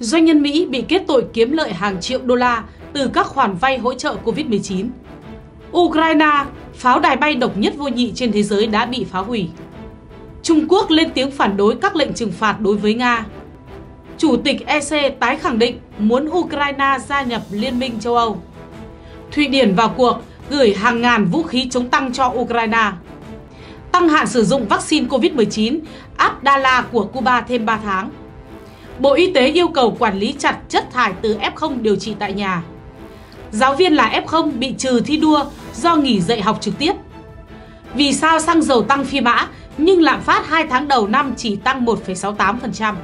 doanh nhân Mỹ bị kết tội kiếm lợi hàng triệu đô la từ các khoản vay hỗ trợ Covid-19. Ukraine, pháo đài bay độc nhất vô nhị trên thế giới đã bị phá hủy. Trung Quốc lên tiếng phản đối các lệnh trừng phạt đối với Nga. Chủ tịch EC tái khẳng định muốn Ukraine gia nhập Liên minh châu Âu. Thụy Điển vào cuộc gửi hàng ngàn vũ khí chống tăng cho Ukraine. Tăng hạn sử dụng vaccine COVID-19, Abdala của Cuba thêm 3 tháng. Bộ Y tế yêu cầu quản lý chặt chất thải từ F0 điều trị tại nhà. Giáo viên là F0 bị trừ thi đua do nghỉ dạy học trực tiếp. Vì sao xăng dầu tăng phi mã nhưng lạm phát 2 tháng đầu năm chỉ tăng 1,68%?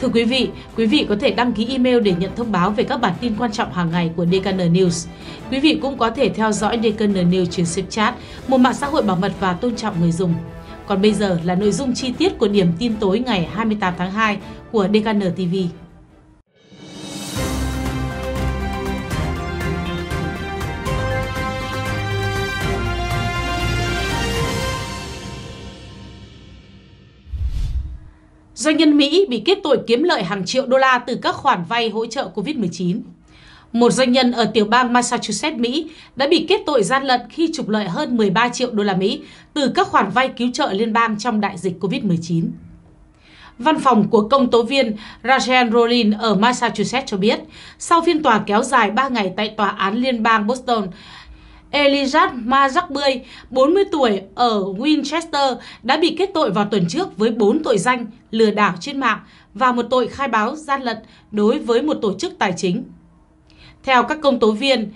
Thưa quý vị, quý vị có thể đăng ký email để nhận thông báo về các bản tin quan trọng hàng ngày của DKN News. Quý vị cũng có thể theo dõi DKN News trên Snapchat, một mạng xã hội bảo mật và tôn trọng người dùng. Còn bây giờ là nội dung chi tiết của điểm tin tối ngày 28 tháng 2 của DKN TV. Doanh nhân Mỹ bị kết tội kiếm lợi hàng triệu đô la từ các khoản vay hỗ trợ COVID-19. Một doanh nhân ở tiểu bang Massachusetts, Mỹ đã bị kết tội gian lận khi trục lợi hơn 13 triệu đô la Mỹ từ các khoản vay cứu trợ liên bang trong đại dịch COVID-19. Văn phòng của công tố viên Rachel Rolin ở Massachusetts cho biết, sau phiên tòa kéo dài 3 ngày tại tòa án liên bang Boston, Elijah Mazakbươi, 40 tuổi, ở Winchester, đã bị kết tội vào tuần trước với 4 tội danh lừa đảo trên mạng và một tội khai báo gian lận đối với một tổ chức tài chính. Theo các công tố viên,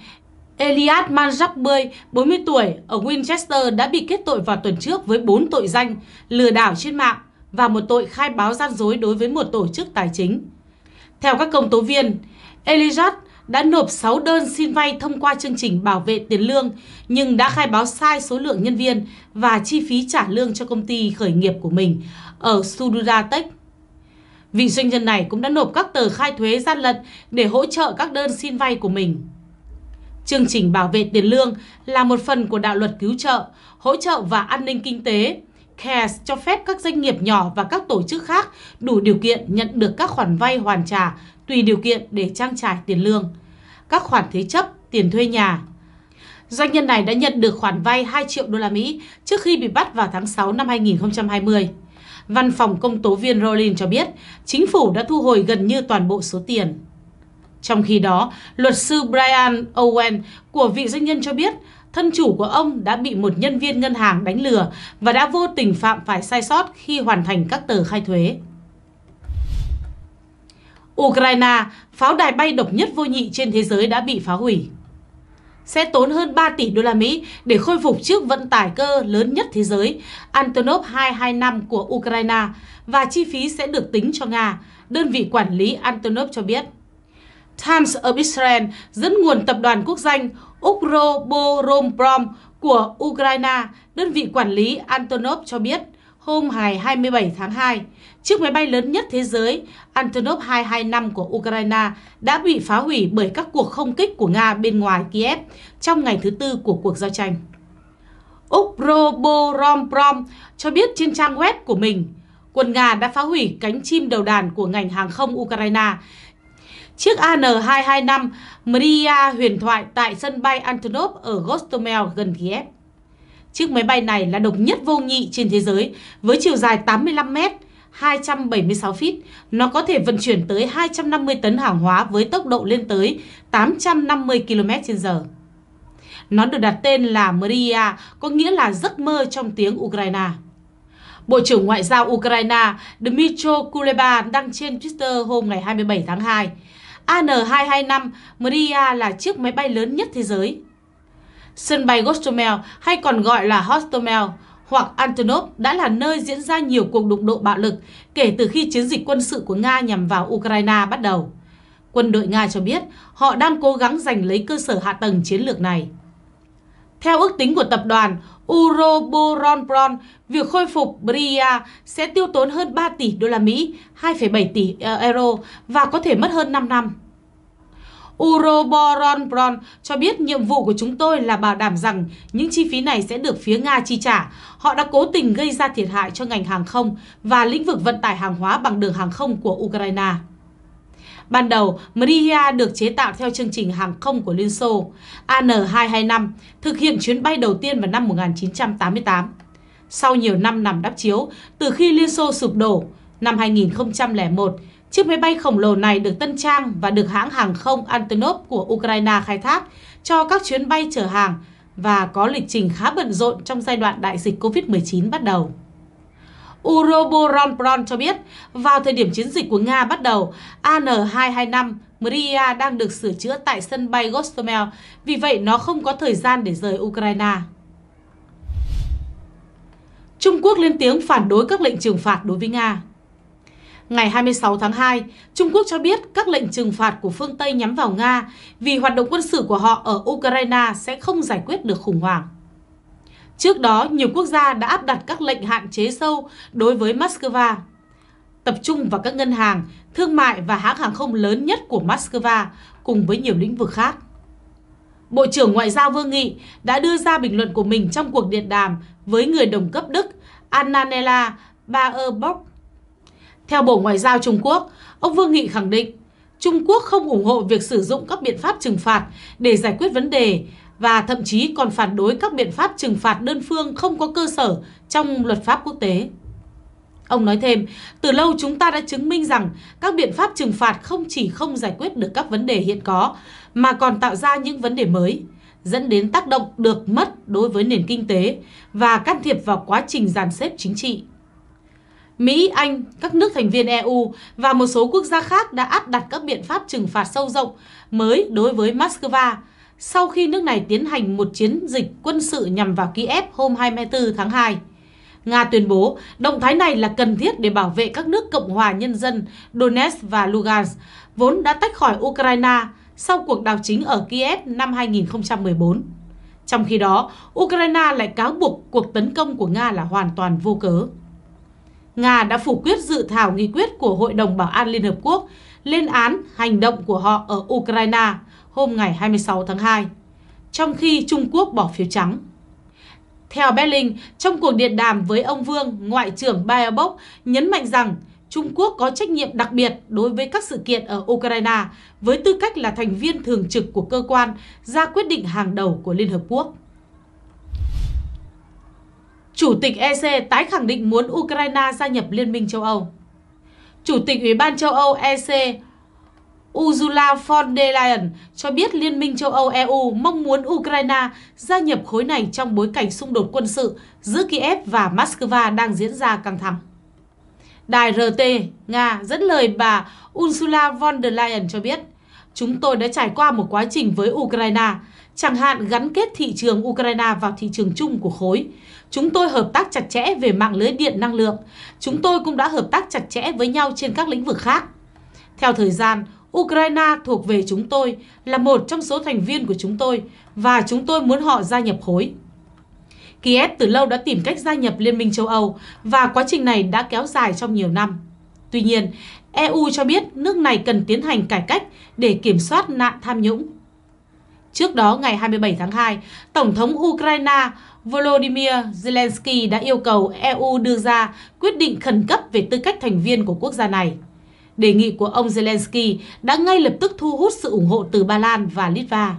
Elias Manjapbơi, 40 tuổi, ở Winchester đã bị kết tội vào tuần trước với 4 tội danh lừa đảo trên mạng và một tội khai báo gian dối đối với một tổ chức tài chính. Theo các công tố viên, Elijah đã nộp 6 đơn xin vay thông qua chương trình bảo vệ tiền lương nhưng đã khai báo sai số lượng nhân viên và chi phí trả lương cho công ty khởi nghiệp của mình ở Suduratech Vị doanh nhân này cũng đã nộp các tờ khai thuế gian lận để hỗ trợ các đơn xin vay của mình. Chương trình bảo vệ tiền lương là một phần của đạo luật cứu trợ, hỗ trợ và an ninh kinh tế. CARES cho phép các doanh nghiệp nhỏ và các tổ chức khác đủ điều kiện nhận được các khoản vay hoàn trả tùy điều kiện để trang trải tiền lương, các khoản thế chấp, tiền thuê nhà. Doanh nhân này đã nhận được khoản vay 2 triệu đô la Mỹ trước khi bị bắt vào tháng 6 năm 2020. Văn phòng công tố viên Rowling cho biết chính phủ đã thu hồi gần như toàn bộ số tiền. Trong khi đó, luật sư Brian Owen của vị doanh nhân cho biết thân chủ của ông đã bị một nhân viên ngân hàng đánh lừa và đã vô tình phạm phải sai sót khi hoàn thành các tờ khai thuế. Ukraine, pháo đài bay độc nhất vô nhị trên thế giới đã bị phá hủy sẽ tốn hơn 3 tỷ đô la Mỹ để khôi phục chiếc vận tải cơ lớn nhất thế giới Antonov 225 của Ukraine và chi phí sẽ được tính cho Nga, đơn vị quản lý Antonov cho biết. Times of Israel dẫn nguồn tập đoàn quốc danh Ukroboromrom của Ukraine, đơn vị quản lý Antonov cho biết – hôm 27 tháng 2, chiếc máy bay lớn nhất thế giới Antonov 225 của Ukraine đã bị phá hủy bởi các cuộc không kích của Nga bên ngoài Kiev trong ngày thứ tư của cuộc giao tranh. Úc Roboromrom cho biết trên trang web của mình, quân Nga đã phá hủy cánh chim đầu đàn của ngành hàng không Ukraine. Chiếc AN-225 Maria huyền thoại tại sân bay Antonov ở Gostomel gần Kiev. Chiếc máy bay này là độc nhất vô nhị trên thế giới với chiều dài 85 mét, 276 feet. Nó có thể vận chuyển tới 250 tấn hàng hóa với tốc độ lên tới 850 km h Nó được đặt tên là Maria, có nghĩa là giấc mơ trong tiếng Ukraine. Bộ trưởng Ngoại giao Ukraine Dmytro Kuleba đăng trên Twitter hôm ngày 27 tháng 2. AN-225 Maria là chiếc máy bay lớn nhất thế giới. Sân bay Gostomel hay còn gọi là Hostomel hoặc Antonov đã là nơi diễn ra nhiều cuộc đụng độ bạo lực kể từ khi chiến dịch quân sự của Nga nhằm vào Ukraine bắt đầu. Quân đội Nga cho biết họ đang cố gắng giành lấy cơ sở hạ tầng chiến lược này. Theo ước tính của tập đoàn Uroboronpron, việc khôi phục Bria sẽ tiêu tốn hơn 3 tỷ đô la Mỹ, 2,7 tỷ ờ, euro và có thể mất hơn 5 năm. Uroboron Bron cho biết nhiệm vụ của chúng tôi là bảo đảm rằng những chi phí này sẽ được phía Nga chi trả. Họ đã cố tình gây ra thiệt hại cho ngành hàng không và lĩnh vực vận tải hàng hóa bằng đường hàng không của Ukraine. Ban đầu, Mria được chế tạo theo chương trình hàng không của Liên Xô AN-225, thực hiện chuyến bay đầu tiên vào năm 1988. Sau nhiều năm nằm đắp chiếu, từ khi Liên Xô sụp đổ, năm 2001, Chiếc máy bay khổng lồ này được tân trang và được hãng hàng không Antonov của Ukraine khai thác cho các chuyến bay chở hàng và có lịch trình khá bận rộn trong giai đoạn đại dịch COVID-19 bắt đầu. Uroboronpron cho biết, vào thời điểm chiến dịch của Nga bắt đầu, AN-225 Maria đang được sửa chữa tại sân bay Gostomel, vì vậy nó không có thời gian để rời Ukraine. Trung Quốc lên tiếng phản đối các lệnh trừng phạt đối với Nga. Ngày 26 tháng 2, Trung Quốc cho biết các lệnh trừng phạt của phương Tây nhắm vào Nga vì hoạt động quân sự của họ ở Ukraine sẽ không giải quyết được khủng hoảng. Trước đó, nhiều quốc gia đã áp đặt các lệnh hạn chế sâu đối với Moscow, tập trung vào các ngân hàng, thương mại và hãng hàng không lớn nhất của Moscow cùng với nhiều lĩnh vực khác. Bộ trưởng Ngoại giao Vương Nghị đã đưa ra bình luận của mình trong cuộc điện đàm với người đồng cấp Đức Annalena Baerbock theo Bộ Ngoại giao Trung Quốc, ông Vương Nghị khẳng định Trung Quốc không ủng hộ việc sử dụng các biện pháp trừng phạt để giải quyết vấn đề và thậm chí còn phản đối các biện pháp trừng phạt đơn phương không có cơ sở trong luật pháp quốc tế. Ông nói thêm, từ lâu chúng ta đã chứng minh rằng các biện pháp trừng phạt không chỉ không giải quyết được các vấn đề hiện có, mà còn tạo ra những vấn đề mới, dẫn đến tác động được mất đối với nền kinh tế và can thiệp vào quá trình giàn xếp chính trị. Mỹ, Anh, các nước thành viên EU và một số quốc gia khác đã áp đặt các biện pháp trừng phạt sâu rộng mới đối với Moscow sau khi nước này tiến hành một chiến dịch quân sự nhằm vào Kiev hôm 24 tháng 2. Nga tuyên bố động thái này là cần thiết để bảo vệ các nước Cộng hòa Nhân dân Donetsk và Lugansk, vốn đã tách khỏi Ukraine sau cuộc đảo chính ở Kiev năm 2014. Trong khi đó, Ukraine lại cáo buộc cuộc tấn công của Nga là hoàn toàn vô cớ. Nga đã phủ quyết dự thảo nghị quyết của Hội đồng Bảo an Liên Hợp Quốc lên án hành động của họ ở Ukraine hôm ngày 26 tháng 2, trong khi Trung Quốc bỏ phiếu trắng. Theo Berlin, trong cuộc điện đàm với ông Vương, Ngoại trưởng Baerbock nhấn mạnh rằng Trung Quốc có trách nhiệm đặc biệt đối với các sự kiện ở Ukraine với tư cách là thành viên thường trực của cơ quan ra quyết định hàng đầu của Liên Hợp Quốc. Chủ tịch EC tái khẳng định muốn Ukraine gia nhập Liên minh châu Âu. Chủ tịch Ủy ban châu Âu EC Ursula von der Leyen cho biết Liên minh châu Âu EU mong muốn Ukraine gia nhập khối này trong bối cảnh xung đột quân sự giữa Kiev và Moscow đang diễn ra căng thẳng. Đài RT Nga dẫn lời bà Ursula von der Leyen cho biết, chúng tôi đã trải qua một quá trình với Ukraine, chẳng hạn gắn kết thị trường Ukraine vào thị trường chung của khối, Chúng tôi hợp tác chặt chẽ về mạng lưới điện năng lượng. Chúng tôi cũng đã hợp tác chặt chẽ với nhau trên các lĩnh vực khác. Theo thời gian, Ukraine thuộc về chúng tôi, là một trong số thành viên của chúng tôi và chúng tôi muốn họ gia nhập khối. Kiev từ lâu đã tìm cách gia nhập Liên minh châu Âu và quá trình này đã kéo dài trong nhiều năm. Tuy nhiên, EU cho biết nước này cần tiến hành cải cách để kiểm soát nạn tham nhũng. Trước đó, ngày 27 tháng 2, Tổng thống Ukraine Volodymyr Zelensky đã yêu cầu EU đưa ra quyết định khẩn cấp về tư cách thành viên của quốc gia này. Đề nghị của ông Zelensky đã ngay lập tức thu hút sự ủng hộ từ Ba Lan và Litva.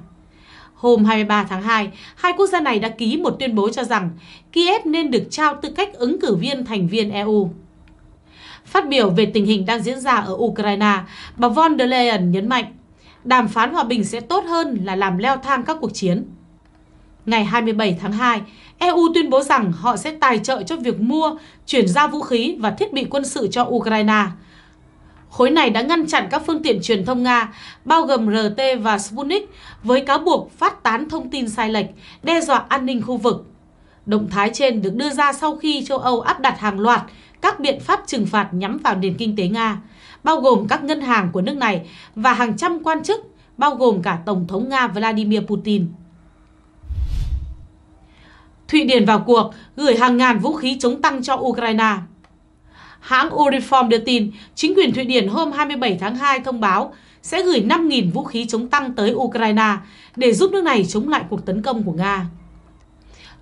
Hôm 23 tháng 2, hai quốc gia này đã ký một tuyên bố cho rằng Kiev nên được trao tư cách ứng cử viên thành viên EU. Phát biểu về tình hình đang diễn ra ở Ukraine, bà von der Leyen nhấn mạnh đàm phán hòa bình sẽ tốt hơn là làm leo thang các cuộc chiến. Ngày 27 tháng 2, EU tuyên bố rằng họ sẽ tài trợ cho việc mua, chuyển giao vũ khí và thiết bị quân sự cho Ukraine. Khối này đã ngăn chặn các phương tiện truyền thông Nga, bao gồm RT và Sputnik, với cáo buộc phát tán thông tin sai lệch, đe dọa an ninh khu vực. Động thái trên được đưa ra sau khi châu Âu áp đặt hàng loạt các biện pháp trừng phạt nhắm vào nền kinh tế Nga, bao gồm các ngân hàng của nước này và hàng trăm quan chức, bao gồm cả Tổng thống Nga Vladimir Putin. Thụy Điển vào cuộc, gửi hàng ngàn vũ khí chống tăng cho Ukraine. Hãng Uniform đưa tin, chính quyền Thụy Điển hôm 27 tháng 2 thông báo sẽ gửi 5.000 vũ khí chống tăng tới Ukraine để giúp nước này chống lại cuộc tấn công của Nga.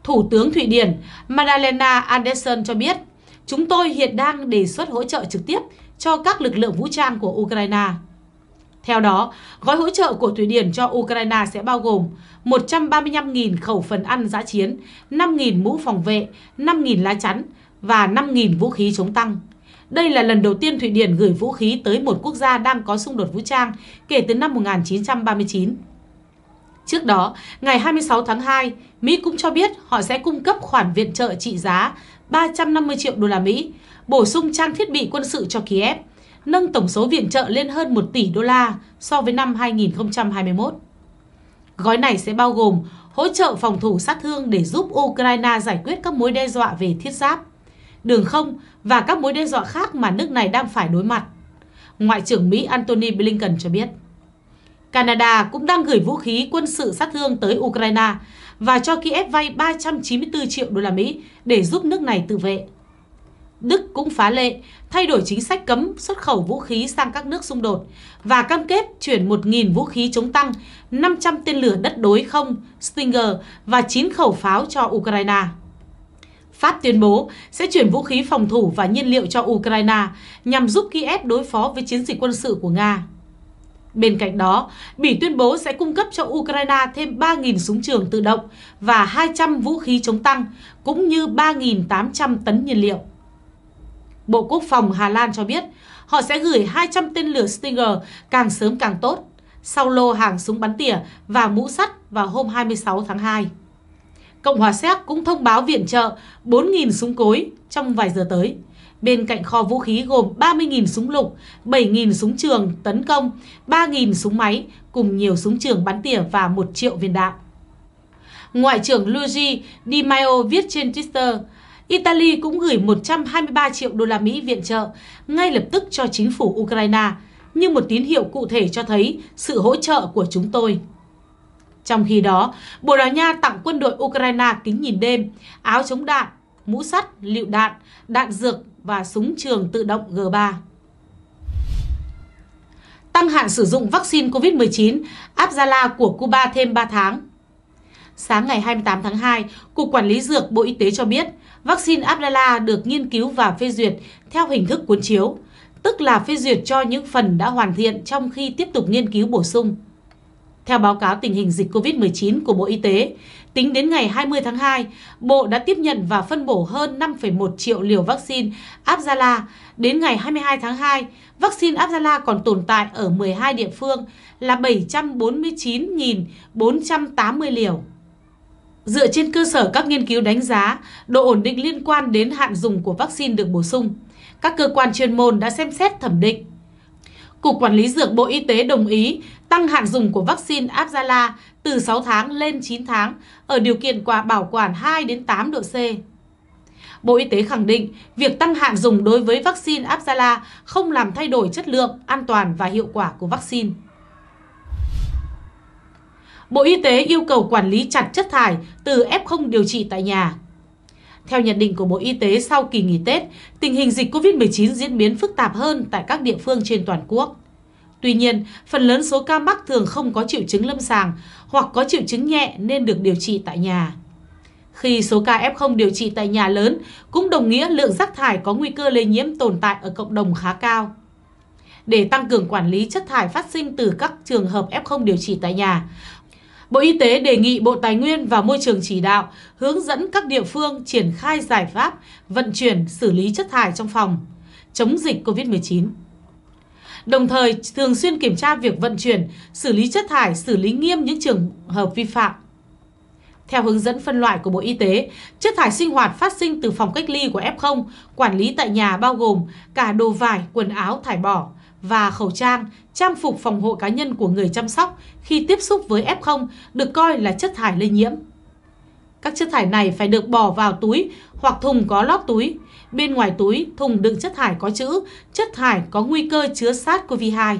Thủ tướng Thụy Điển madalena Andersson cho biết, chúng tôi hiện đang đề xuất hỗ trợ trực tiếp cho các lực lượng vũ trang của Ukraine. Theo đó, gói hỗ trợ của Thụy Điển cho Ukraine sẽ bao gồm 135.000 khẩu phần ăn giã chiến, 5.000 mũ phòng vệ, 5.000 lá chắn và 5.000 vũ khí chống tăng. Đây là lần đầu tiên Thụy Điển gửi vũ khí tới một quốc gia đang có xung đột vũ trang kể từ năm 1939. Trước đó, ngày 26 tháng 2, Mỹ cũng cho biết họ sẽ cung cấp khoản viện trợ trị giá 350 triệu đô la Mỹ bổ sung trang thiết bị quân sự cho Kiev, nâng tổng số viện trợ lên hơn 1 tỷ đô la so với năm 2021. Gói này sẽ bao gồm hỗ trợ phòng thủ sát thương để giúp Ukraine giải quyết các mối đe dọa về thiết giáp, đường không và các mối đe dọa khác mà nước này đang phải đối mặt. Ngoại trưởng Mỹ Antony Blinken cho biết. Canada cũng đang gửi vũ khí quân sự sát thương tới Ukraine và cho Kiev vay 394 triệu đô la Mỹ để giúp nước này tự vệ. Đức cũng phá lệ, thay đổi chính sách cấm xuất khẩu vũ khí sang các nước xung đột và cam kết chuyển 1.000 vũ khí chống tăng, 500 tên lửa đất đối không Stinger và 9 khẩu pháo cho Ukraine. Pháp tuyên bố sẽ chuyển vũ khí phòng thủ và nhiên liệu cho Ukraine nhằm giúp Kiev đối phó với chiến dịch quân sự của Nga. Bên cạnh đó, Bỉ tuyên bố sẽ cung cấp cho Ukraine thêm 3.000 súng trường tự động và 200 vũ khí chống tăng, cũng như 3.800 tấn nhiên liệu. Bộ Quốc phòng Hà Lan cho biết họ sẽ gửi 200 tên lửa Stinger càng sớm càng tốt sau lô hàng súng bắn tỉa và mũ sắt vào hôm 26 tháng 2. Cộng hòa Séc cũng thông báo viện trợ 4.000 súng cối trong vài giờ tới, bên cạnh kho vũ khí gồm 30.000 súng lục, 7.000 súng trường tấn công, 3.000 súng máy cùng nhiều súng trường bắn tỉa và 1 triệu viên đạn. Ngoại trưởng Luigi Di Maio viết trên Twitter, Italy cũng gửi 123 triệu đô la Mỹ viện trợ ngay lập tức cho chính phủ Ukraine như một tín hiệu cụ thể cho thấy sự hỗ trợ của chúng tôi. Trong khi đó, Bồ Đào Nha tặng quân đội Ukraine kính nhìn đêm, áo chống đạn, mũ sắt, lựu đạn, đạn dược và súng trường tự động G3. Tăng hạn sử dụng vaccine COVID-19, áp gia của Cuba thêm 3 tháng. Sáng ngày 28 tháng 2, Cục Quản lý Dược Bộ Y tế cho biết vaccine Abdala được nghiên cứu và phê duyệt theo hình thức cuốn chiếu, tức là phê duyệt cho những phần đã hoàn thiện trong khi tiếp tục nghiên cứu bổ sung. Theo báo cáo tình hình dịch COVID-19 của Bộ Y tế, tính đến ngày 20 tháng 2, Bộ đã tiếp nhận và phân bổ hơn 5,1 triệu liều vaccine Abdala. Đến ngày 22 tháng 2, vaccine Abdala còn tồn tại ở 12 địa phương là 749.480 liều dựa trên cơ sở các nghiên cứu đánh giá độ ổn định liên quan đến hạn dùng của vaccine được bổ sung. Các cơ quan chuyên môn đã xem xét thẩm định. Cục Quản lý Dược Bộ Y tế đồng ý tăng hạn dùng của vaccine Abdala từ 6 tháng lên 9 tháng ở điều kiện quả bảo quản 2 đến 8 độ C. Bộ Y tế khẳng định việc tăng hạn dùng đối với vaccine Abdala không làm thay đổi chất lượng, an toàn và hiệu quả của vaccine. Bộ Y tế yêu cầu quản lý chặt chất thải từ F0 điều trị tại nhà. Theo nhận định của Bộ Y tế sau kỳ nghỉ Tết, tình hình dịch COVID-19 diễn biến phức tạp hơn tại các địa phương trên toàn quốc. Tuy nhiên, phần lớn số ca mắc thường không có triệu chứng lâm sàng hoặc có triệu chứng nhẹ nên được điều trị tại nhà. Khi số ca F0 điều trị tại nhà lớn cũng đồng nghĩa lượng rác thải có nguy cơ lây nhiễm tồn tại ở cộng đồng khá cao. Để tăng cường quản lý chất thải phát sinh từ các trường hợp F0 điều trị tại nhà, Bộ Y tế đề nghị Bộ Tài nguyên và Môi trường chỉ đạo hướng dẫn các địa phương triển khai giải pháp vận chuyển xử lý chất thải trong phòng, chống dịch COVID-19. Đồng thời, thường xuyên kiểm tra việc vận chuyển, xử lý chất thải, xử lý nghiêm những trường hợp vi phạm. Theo hướng dẫn phân loại của Bộ Y tế, chất thải sinh hoạt phát sinh từ phòng cách ly của F0, quản lý tại nhà bao gồm cả đồ vải, quần áo thải bỏ, và khẩu trang, trang phục phòng hộ cá nhân của người chăm sóc khi tiếp xúc với F0 được coi là chất thải lây nhiễm. Các chất thải này phải được bỏ vào túi hoặc thùng có lót túi. Bên ngoài túi, thùng đựng chất thải có chữ chất thải có nguy cơ chứa SARS-CoV-2.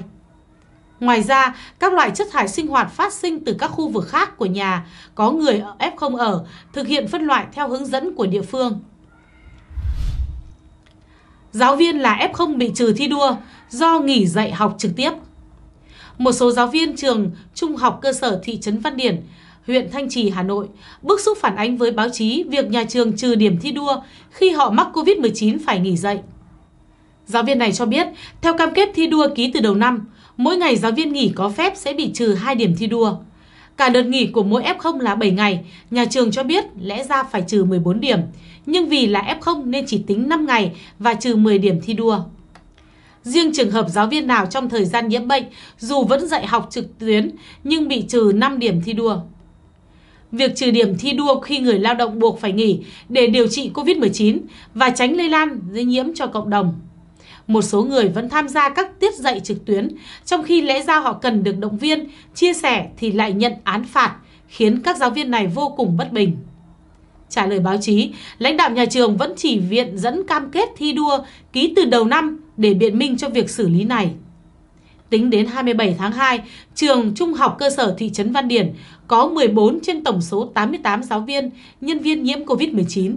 Ngoài ra, các loại chất thải sinh hoạt phát sinh từ các khu vực khác của nhà có người F0 ở thực hiện phân loại theo hướng dẫn của địa phương. Giáo viên là F0 bị trừ thi đua, do nghỉ dạy học trực tiếp. Một số giáo viên trường Trung học cơ sở thị trấn Văn Điển, huyện Thanh Trì, Hà Nội bức xúc phản ánh với báo chí việc nhà trường trừ điểm thi đua khi họ mắc COVID-19 phải nghỉ dạy. Giáo viên này cho biết, theo cam kết thi đua ký từ đầu năm, mỗi ngày giáo viên nghỉ có phép sẽ bị trừ 2 điểm thi đua. Cả đợt nghỉ của mỗi F0 là 7 ngày, nhà trường cho biết lẽ ra phải trừ 14 điểm, nhưng vì là F0 nên chỉ tính 5 ngày và trừ 10 điểm thi đua. Riêng trường hợp giáo viên nào trong thời gian nhiễm bệnh, dù vẫn dạy học trực tuyến nhưng bị trừ 5 điểm thi đua. Việc trừ điểm thi đua khi người lao động buộc phải nghỉ để điều trị COVID-19 và tránh lây lan lây nhiễm cho cộng đồng. Một số người vẫn tham gia các tiết dạy trực tuyến, trong khi lẽ ra họ cần được động viên, chia sẻ thì lại nhận án phạt, khiến các giáo viên này vô cùng bất bình. Trả lời báo chí, lãnh đạo nhà trường vẫn chỉ viện dẫn cam kết thi đua ký từ đầu năm để biện minh cho việc xử lý này. Tính đến 27 tháng 2, trường Trung học cơ sở thị trấn Văn Điển có 14 trên tổng số 88 giáo viên, nhân viên nhiễm COVID-19.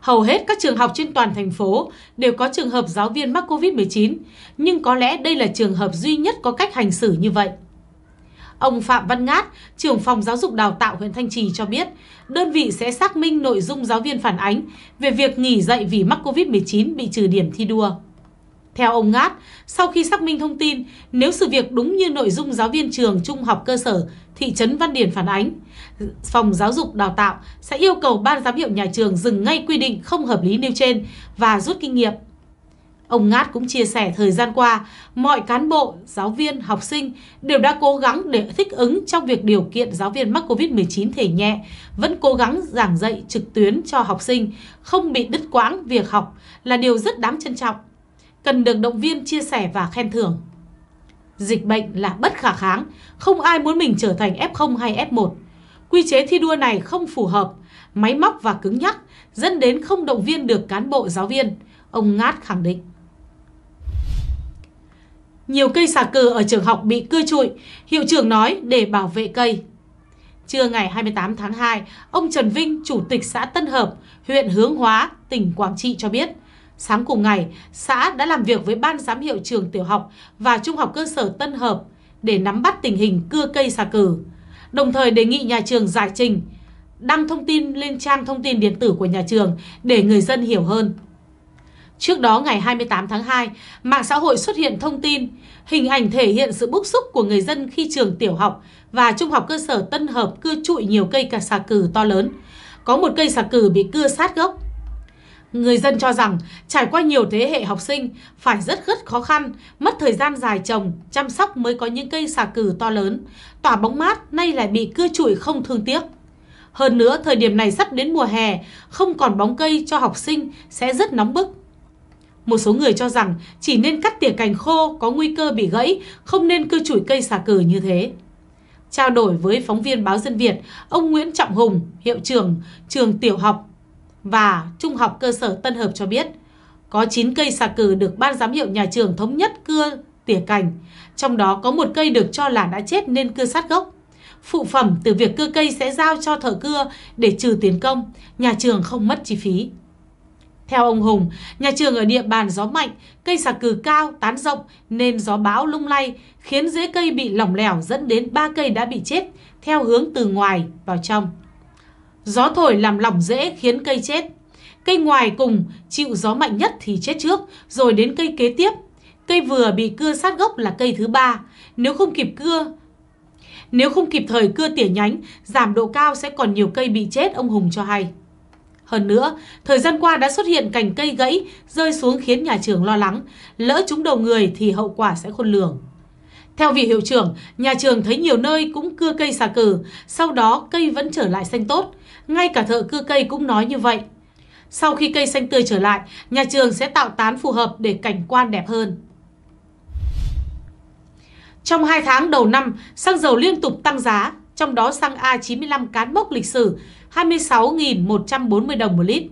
Hầu hết các trường học trên toàn thành phố đều có trường hợp giáo viên mắc COVID-19, nhưng có lẽ đây là trường hợp duy nhất có cách hành xử như vậy. Ông Phạm Văn Ngát, trưởng phòng giáo dục đào tạo huyện Thanh Trì cho biết, đơn vị sẽ xác minh nội dung giáo viên phản ánh về việc nghỉ dạy vì mắc COVID-19 bị trừ điểm thi đua. Theo ông Ngát, sau khi xác minh thông tin, nếu sự việc đúng như nội dung giáo viên trường trung học cơ sở thị trấn Văn Điển phản ánh, phòng giáo dục đào tạo sẽ yêu cầu ban giám hiệu nhà trường dừng ngay quy định không hợp lý nêu trên và rút kinh nghiệm Ông Ngát cũng chia sẻ thời gian qua, mọi cán bộ, giáo viên, học sinh đều đã cố gắng để thích ứng trong việc điều kiện giáo viên mắc COVID-19 thể nhẹ, vẫn cố gắng giảng dạy trực tuyến cho học sinh, không bị đứt quãng việc học là điều rất đáng trân trọng. Cần được động viên chia sẻ và khen thưởng. Dịch bệnh là bất khả kháng, không ai muốn mình trở thành F0 hay F1. Quy chế thi đua này không phù hợp, máy móc và cứng nhắc, dẫn đến không động viên được cán bộ giáo viên, ông Ngát khẳng định. Nhiều cây xà cừ ở trường học bị cưa trụi, hiệu trưởng nói để bảo vệ cây. Trưa ngày 28 tháng 2, ông Trần Vinh, chủ tịch xã Tân Hợp, huyện Hướng Hóa, tỉnh Quảng Trị cho biết, sáng cùng ngày, xã đã làm việc với ban giám hiệu trường tiểu học và trung học cơ sở Tân Hợp để nắm bắt tình hình cưa cây xà cừ, đồng thời đề nghị nhà trường giải trình, đăng thông tin lên trang thông tin điện tử của nhà trường để người dân hiểu hơn. Trước đó ngày 28 tháng 2, mạng xã hội xuất hiện thông tin, hình ảnh thể hiện sự bức xúc của người dân khi trường tiểu học và trung học cơ sở Tân Hợp cưa trụi nhiều cây cà xà cừ to lớn. Có một cây xà cừ bị cưa sát gốc. Người dân cho rằng trải qua nhiều thế hệ học sinh phải rất rất khó khăn, mất thời gian dài trồng, chăm sóc mới có những cây xà cừ to lớn, tỏa bóng mát nay lại bị cưa trụi không thương tiếc. Hơn nữa, thời điểm này sắp đến mùa hè, không còn bóng cây cho học sinh sẽ rất nóng bức một số người cho rằng chỉ nên cắt tỉa cành khô có nguy cơ bị gãy, không nên cưa chủi cây xà cừ như thế. Trao đổi với phóng viên báo Dân Việt, ông Nguyễn Trọng Hùng, hiệu trưởng trường tiểu học và trung học cơ sở Tân Hợp cho biết, có 9 cây xà cừ được ban giám hiệu nhà trường thống nhất cưa tỉa cành, trong đó có một cây được cho là đã chết nên cưa sát gốc. Phụ phẩm từ việc cưa cây sẽ giao cho thợ cưa để trừ tiền công, nhà trường không mất chi phí. Theo ông Hùng, nhà trường ở địa bàn gió mạnh, cây xà cừ cao, tán rộng nên gió bão lung lay khiến rễ cây bị lỏng lẻo dẫn đến ba cây đã bị chết theo hướng từ ngoài vào trong. Gió thổi làm lỏng rễ khiến cây chết. Cây ngoài cùng chịu gió mạnh nhất thì chết trước, rồi đến cây kế tiếp. Cây vừa bị cưa sát gốc là cây thứ ba. Nếu không kịp cưa, nếu không kịp thời cưa tỉa nhánh, giảm độ cao sẽ còn nhiều cây bị chết, ông Hùng cho hay. Hơn nữa, thời gian qua đã xuất hiện cành cây gãy rơi xuống khiến nhà trường lo lắng, lỡ chúng đầu người thì hậu quả sẽ khôn lường. Theo vị hiệu trưởng, nhà trường thấy nhiều nơi cũng cưa cây xà cừ, sau đó cây vẫn trở lại xanh tốt. Ngay cả thợ cưa cây cũng nói như vậy. Sau khi cây xanh tươi trở lại, nhà trường sẽ tạo tán phù hợp để cảnh quan đẹp hơn. Trong 2 tháng đầu năm, xăng dầu liên tục tăng giá trong đó xăng A95 cán mốc lịch sử 26.140 đồng một lít,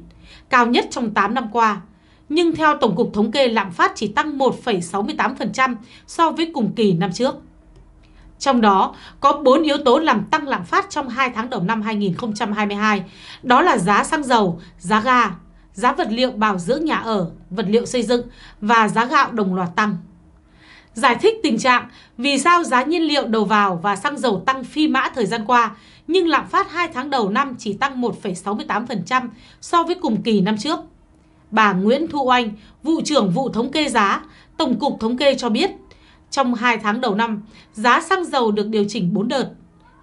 cao nhất trong 8 năm qua. Nhưng theo Tổng cục Thống kê, lạm phát chỉ tăng 1,68% so với cùng kỳ năm trước. Trong đó, có 4 yếu tố làm tăng lạm phát trong 2 tháng đầu năm 2022, đó là giá xăng dầu, giá ga, giá vật liệu bảo dưỡng nhà ở, vật liệu xây dựng và giá gạo đồng loạt tăng giải thích tình trạng vì sao giá nhiên liệu đầu vào và xăng dầu tăng phi mã thời gian qua, nhưng lạm phát 2 tháng đầu năm chỉ tăng 1,68% so với cùng kỳ năm trước. Bà Nguyễn Thu Oanh, vụ trưởng vụ thống kê giá, Tổng cục Thống kê cho biết, trong 2 tháng đầu năm, giá xăng dầu được điều chỉnh 4 đợt,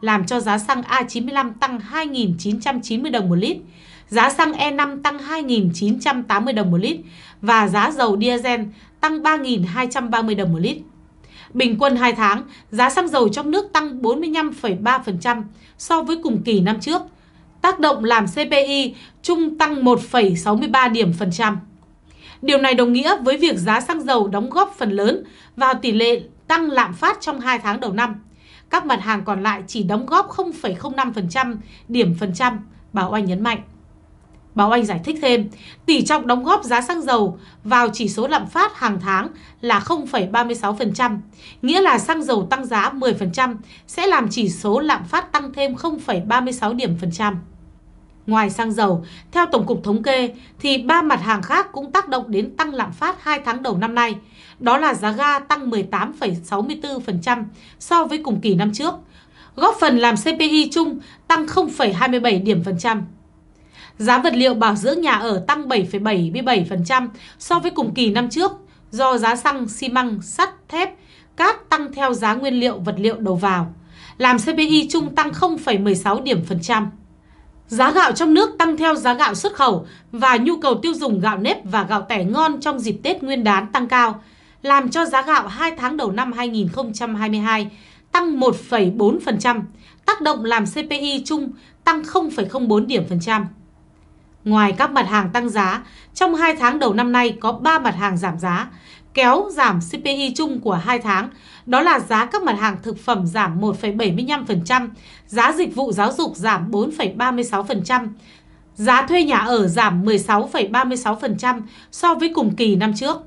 làm cho giá xăng A95 tăng 2.990 đồng một lít, giá xăng E5 tăng 2.980 đồng một lít và giá dầu diesel tăng 3.230 đồng một lít. Bình quân 2 tháng, giá xăng dầu trong nước tăng 45,3% so với cùng kỳ năm trước, tác động làm CPI chung tăng 1,63 điểm phần trăm. Điều này đồng nghĩa với việc giá xăng dầu đóng góp phần lớn vào tỷ lệ tăng lạm phát trong 2 tháng đầu năm. Các mặt hàng còn lại chỉ đóng góp 0,05% điểm phần trăm, bà Oanh nhấn mạnh. Báo Anh giải thích thêm, tỷ trọng đóng góp giá xăng dầu vào chỉ số lạm phát hàng tháng là 0,36%, nghĩa là xăng dầu tăng giá 10% sẽ làm chỉ số lạm phát tăng thêm 0,36 điểm phần trăm. Ngoài xăng dầu, theo Tổng cục Thống kê thì ba mặt hàng khác cũng tác động đến tăng lạm phát 2 tháng đầu năm nay. Đó là giá ga tăng 18,64% so với cùng kỳ năm trước, góp phần làm CPI chung tăng 0,27 điểm phần trăm. Giá vật liệu bảo dưỡng nhà ở tăng 7,77% so với cùng kỳ năm trước do giá xăng, xi măng, sắt, thép, cát tăng theo giá nguyên liệu vật liệu đầu vào, làm CPI chung tăng 0,16 điểm phần trăm. Giá gạo trong nước tăng theo giá gạo xuất khẩu và nhu cầu tiêu dùng gạo nếp và gạo tẻ ngon trong dịp Tết Nguyên đán tăng cao, làm cho giá gạo 2 tháng đầu năm 2022 tăng 1,4%, tác động làm CPI chung tăng 0,04 điểm phần trăm. Ngoài các mặt hàng tăng giá, trong 2 tháng đầu năm nay có 3 mặt hàng giảm giá, kéo giảm CPI chung của 2 tháng, đó là giá các mặt hàng thực phẩm giảm 1,75%, giá dịch vụ giáo dục giảm 4,36%, giá thuê nhà ở giảm 16,36% so với cùng kỳ năm trước.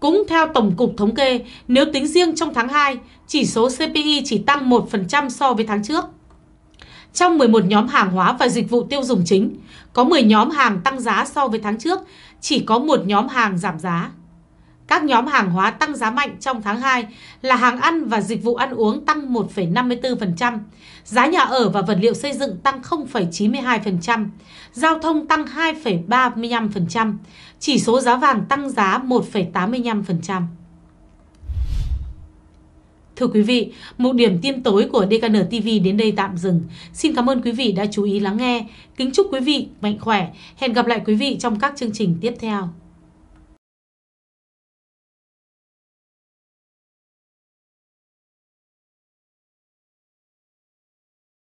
Cũng theo Tổng cục Thống kê, nếu tính riêng trong tháng 2, chỉ số CPI chỉ tăng 1% so với tháng trước. Trong 11 nhóm hàng hóa và dịch vụ tiêu dùng chính, có 10 nhóm hàng tăng giá so với tháng trước, chỉ có một nhóm hàng giảm giá. Các nhóm hàng hóa tăng giá mạnh trong tháng 2 là hàng ăn và dịch vụ ăn uống tăng 1,54%, giá nhà ở và vật liệu xây dựng tăng 0,92%, giao thông tăng 2,35%, chỉ số giá vàng tăng giá 1,85%. Thưa quý vị, một điểm tiêm tối của DKN TV đến đây tạm dừng. Xin cảm ơn quý vị đã chú ý lắng nghe. Kính chúc quý vị mạnh khỏe. Hẹn gặp lại quý vị trong các chương trình tiếp theo.